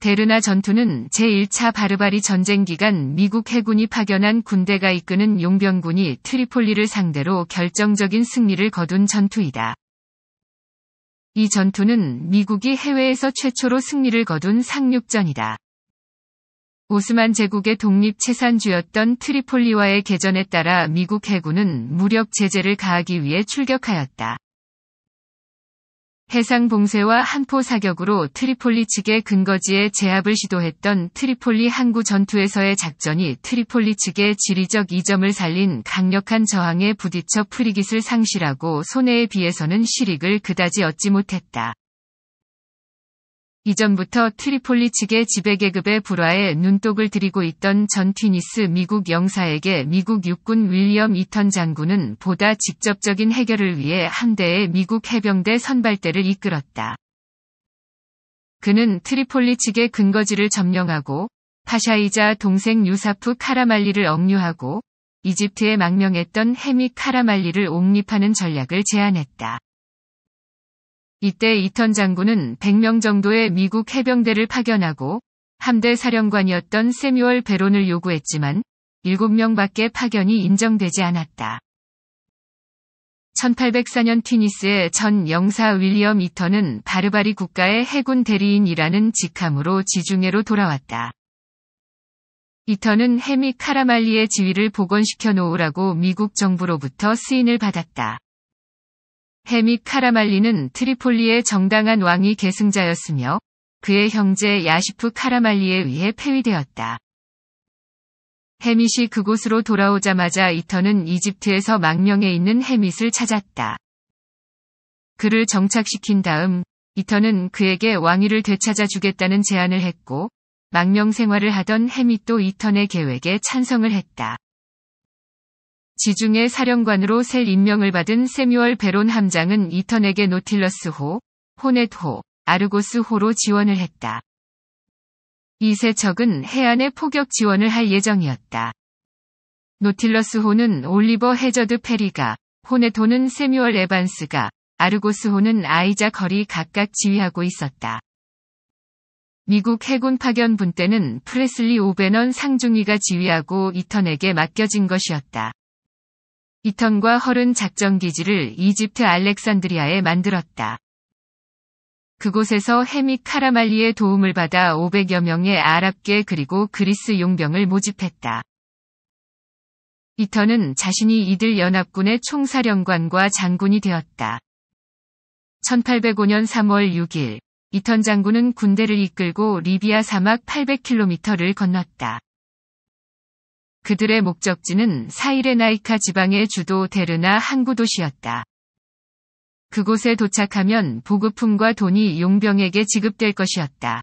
데르나 전투는 제1차 바르바리 전쟁 기간 미국 해군이 파견한 군대가 이끄는 용병군이 트리폴리를 상대로 결정적인 승리를 거둔 전투이다. 이 전투는 미국이 해외에서 최초로 승리를 거둔 상륙전이다. 오스만 제국의 독립 채산주였던 트리폴리와의 개전에 따라 미국 해군은 무력 제재를 가하기 위해 출격하였다. 해상 봉쇄와 한포 사격으로 트리폴리 측의 근거지에 제압을 시도했던 트리폴리 항구 전투에서의 작전이 트리폴리 측의 지리적 이점을 살린 강력한 저항에 부딪혀 프리깃을 상실하고 손해에 비해서는 실익을 그다지 얻지 못했다. 이전부터 트리폴리 측의 지배계급의 불화에 눈독을 들이고 있던 전 튀니스 미국 영사에게 미국 육군 윌리엄 이턴 장군은 보다 직접적인 해결을 위해 한대의 미국 해병대 선발대를 이끌었다. 그는 트리폴리 측의 근거지를 점령하고 파샤이자 동생 유사프 카라말리를 억류하고 이집트에 망명했던 헤미 카라말리를 옹립하는 전략을 제안했다. 이때 이턴 장군은 100명 정도의 미국 해병대를 파견하고 함대 사령관이었던 세뮤얼 베론을 요구했지만 7명밖에 파견이 인정되지 않았다. 1804년 튀니스의 전 영사 윌리엄 이턴은 바르바리 국가의 해군 대리인이라는 직함으로 지중해로 돌아왔다. 이턴은 해미 카라말리의 지위를 복원시켜 놓으라고 미국 정부로부터 스인을 받았다. 헤미 카라말리는 트리폴리의 정당한 왕위 계승자였으며 그의 형제 야시프 카라말리에 의해 폐위되었다. 헤밋이 그곳으로 돌아오자마자 이터는 이집트에서 망명해 있는 헤밋을 찾았다. 그를 정착시킨 다음 이터는 그에게 왕위를 되찾아 주겠다는 제안을 했고 망명 생활을 하던 헤밋도 이턴의 계획에 찬성을 했다. 지중해 사령관으로 셀 임명을 받은 세뮤얼 베론 함장은 이턴에게 노틸러스호, 호넷호, 아르고스호로 지원을 했다. 이 세척은 해안에 포격 지원을 할 예정이었다. 노틸러스호는 올리버 해저드 페리가, 호넷호는 세뮤얼 에반스가, 아르고스호는 아이자 거리 각각 지휘하고 있었다. 미국 해군 파견 분때는 프레슬리 오베넌 상중위가 지휘하고 이턴에게 맡겨진 것이었다. 이턴과 허른 작전 기지를 이집트 알렉산드리아에 만들었다. 그곳에서 헤미 카라말리의 도움을 받아 500여 명의 아랍계 그리고 그리스 용병을 모집했다. 이턴은 자신이 이들 연합군의 총사령관과 장군이 되었다. 1805년 3월 6일, 이턴 장군은 군대를 이끌고 리비아 사막 800km를 건넜다. 그들의 목적지는 사이레나이카 지방의 주도 데르나 항구 도시였다. 그곳에 도착하면 보급품과 돈이 용병에게 지급될 것이었다.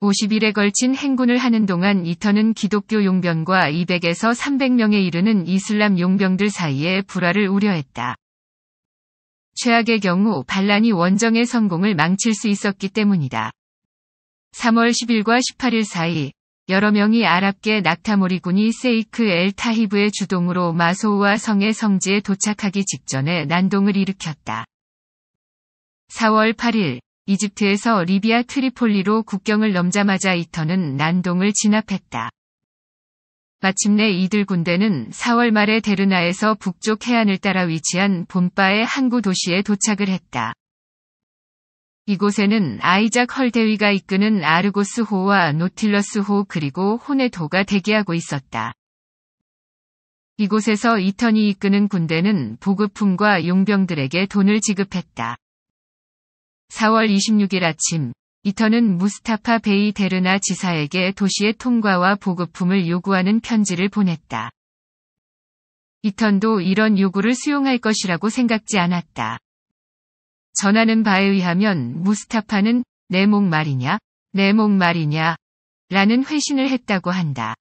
50일에 걸친 행군을 하는 동안 이터는 기독교 용병과 200에서 300명에 이르는 이슬람 용병들 사이에 불화를 우려했다. 최악의 경우 반란이 원정의 성공을 망칠 수 있었기 때문이다. 3월 10일과 18일 사이 여러 명이 아랍계 낙타모리군이 세이크 엘 타히브의 주동으로 마소우와 성의 성지에 도착하기 직전에 난동을 일으켰다. 4월 8일 이집트에서 리비아 트리폴리로 국경을 넘자마자 이터는 난동을 진압했다. 마침내 이들 군대는 4월 말에 데르나에서 북쪽 해안을 따라 위치한 본바의 항구 도시에 도착을 했다. 이곳에는 아이작 헐데위가 이끄는 아르고스호와 노틸러스호 그리고 호네도가 대기하고 있었다. 이곳에서 이턴이 이끄는 군대는 보급품과 용병들에게 돈을 지급했다. 4월 26일 아침, 이턴은 무스타파 베이 데르나 지사에게 도시의 통과와 보급품을 요구하는 편지를 보냈다. 이턴도 이런 요구를 수용할 것이라고 생각지 않았다. 전하는 바에 의하면 무스타파는 내 목 말이냐, 내 목 말이냐, 라는 회신을 했다고 한다.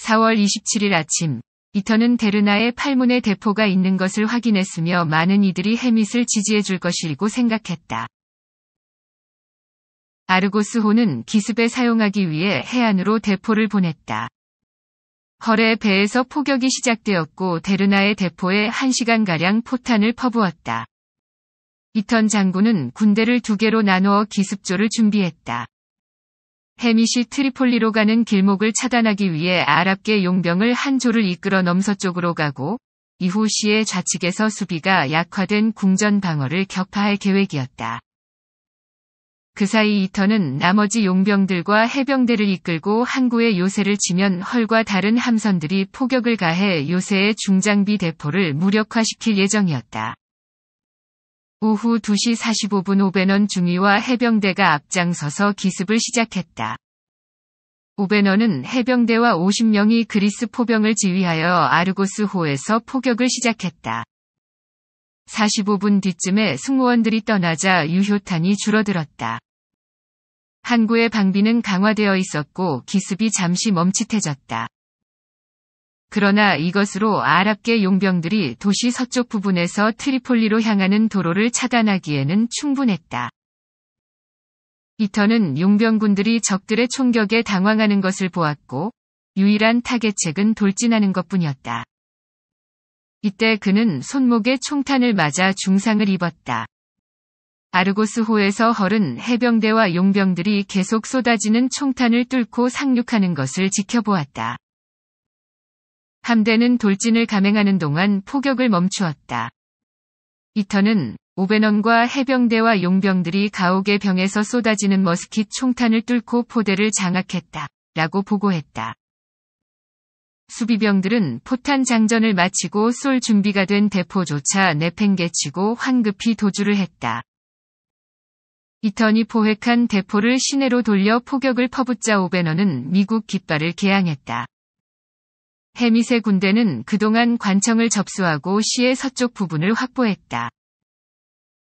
4월 27일 아침, 이터는 데르나의 팔문의 대포가 있는 것을 확인했으며 많은 이들이 해밋을 지지해 줄 것이라고 생각했다. 아르고스호는 기습에 사용하기 위해 해안으로 대포를 보냈다. 허레 배에서 포격이 시작되었고 데르나의 대포에 1시간가량 포탄을 퍼부었다. 이턴 장군은 군대를 두 개로 나누어 기습조를 준비했다. 헤미시 트리폴리로 가는 길목을 차단하기 위해 아랍계 용병을 한 조를 이끌어 넘서쪽으로 가고 이후 시의 좌측에서 수비가 약화된 궁전 방어를 격파할 계획이었다. 그 사이 이턴은 나머지 용병들과 해병대를 이끌고 항구에 요새를 치면 헐과 다른 함선들이 포격을 가해 요새의 중장비 대포를 무력화시킬 예정이었다. 오후 2시 45분 오베넌 중위와 해병대가 앞장서서 기습을 시작했다. 오베넌은 해병대와 50명이 그리스 포병을 지휘하여 아르고스호에서 포격을 시작했다. 45분 뒤쯤에 승무원들이 떠나자 유효탄이 줄어들었다. 항구의 방비는 강화되어 있었고 기습이 잠시 멈칫해졌다. 그러나 이것으로 아랍계 용병들이 도시 서쪽 부분에서 트리폴리로 향하는 도로를 차단하기에는 충분했다. 이터는 용병군들이 적들의 총격에 당황하는 것을 보았고 유일한 타겟책은 돌진하는 것뿐이었다. 이때 그는 손목에 총탄을 맞아 중상을 입었다. 아르고스호에서 헐은 해병대와 용병들이 계속 쏟아지는 총탄을 뚫고 상륙하는 것을 지켜보았다. 함대는 돌진을 감행하는 동안 포격을 멈추었다. 이터는 오베넌과 해병대와 용병들이 가옥의 병에서 쏟아지는 머스킷 총탄을 뚫고 포대를 장악했다. 라고 보고했다. 수비병들은 포탄 장전을 마치고 쏠 준비가 된 대포조차 내팽개치고 황급히 도주를 했다. 이턴이 포획한 대포를 시내로 돌려 포격을 퍼붓자 오베너는 미국 깃발을 개항했다. 해밋의 군대는 그동안 관청을 접수하고 시의 서쪽 부분을 확보했다.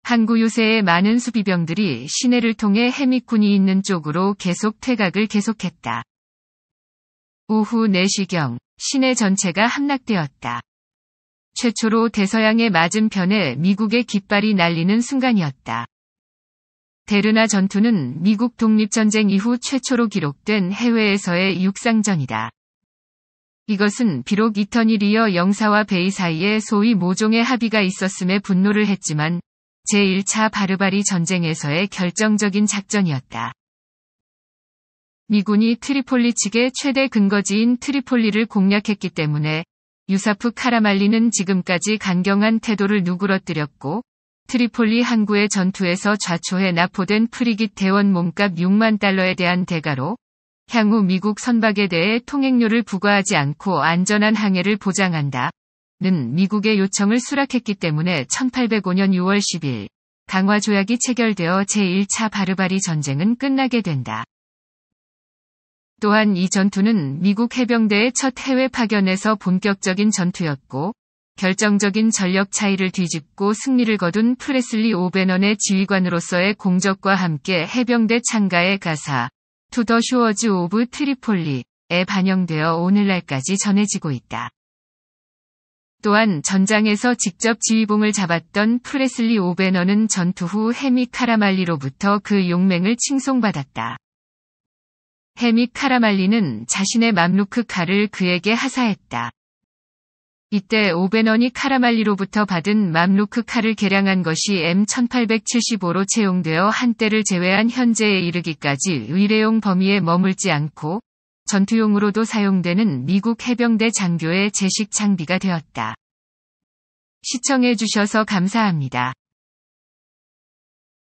항구 요새의 많은 수비병들이 시내를 통해 해밋군이 있는 쪽으로 계속 퇴각을 계속했다. 오후 4시경 시내 전체가 함락되었다. 최초로 대서양의 맞은편에 미국의 깃발이 날리는 순간이었다. 데르나 전투는 미국 독립전쟁 이후 최초로 기록된 해외에서의 육상전이다. 이것은 비록 이터니리어 영사와 베이 사이에 소위 모종의 합의가 있었음에 분노를 했지만 제1차 바르바리 전쟁에서의 결정적인 작전이었다. 미군이 트리폴리 측의 최대 근거지인 트리폴리를 공략했기 때문에 유사프 카라말리는 지금까지 강경한 태도를 누그러뜨렸고 트리폴리 항구의 전투에서 좌초해 납포된 프리깃 대원 몸값 6만 달러에 대한 대가로 향후 미국 선박에 대해 통행료를 부과하지 않고 안전한 항해를 보장한다. 는 미국의 요청을 수락했기 때문에 1805년 6월 10일 강화 조약이 체결되어 제1차 바르바리 전쟁은 끝나게 된다. 또한 이 전투는 미국 해병대의 첫 해외 파견에서 본격적인 전투였고 결정적인 전력 차이를 뒤집고 승리를 거둔 프레슬리 오베넌의 지휘관으로서의 공적과 함께 해병대 창가에 가사 투더 쇼어즈 오브 트리폴리에 반영되어 오늘날까지 전해지고 있다. 또한 전장에서 직접 지휘봉을 잡았던 프레슬리 오베너는 전투 후 해미 카라말리로부터 그 용맹을 칭송받았다. 해미 카라말리는 자신의 맘루크 칼을 그에게 하사했다. 이때 오베넌이 카라말리로부터 받은 맘루크 칼을 개량한 것이 M1875로 채용되어 한때를 제외한 현재에 이르기까지 의뢰용 범위에 머물지 않고 전투용으로도 사용되는 미국 해병대 장교의 제식 장비가 되었다. 시청해주셔서 감사합니다.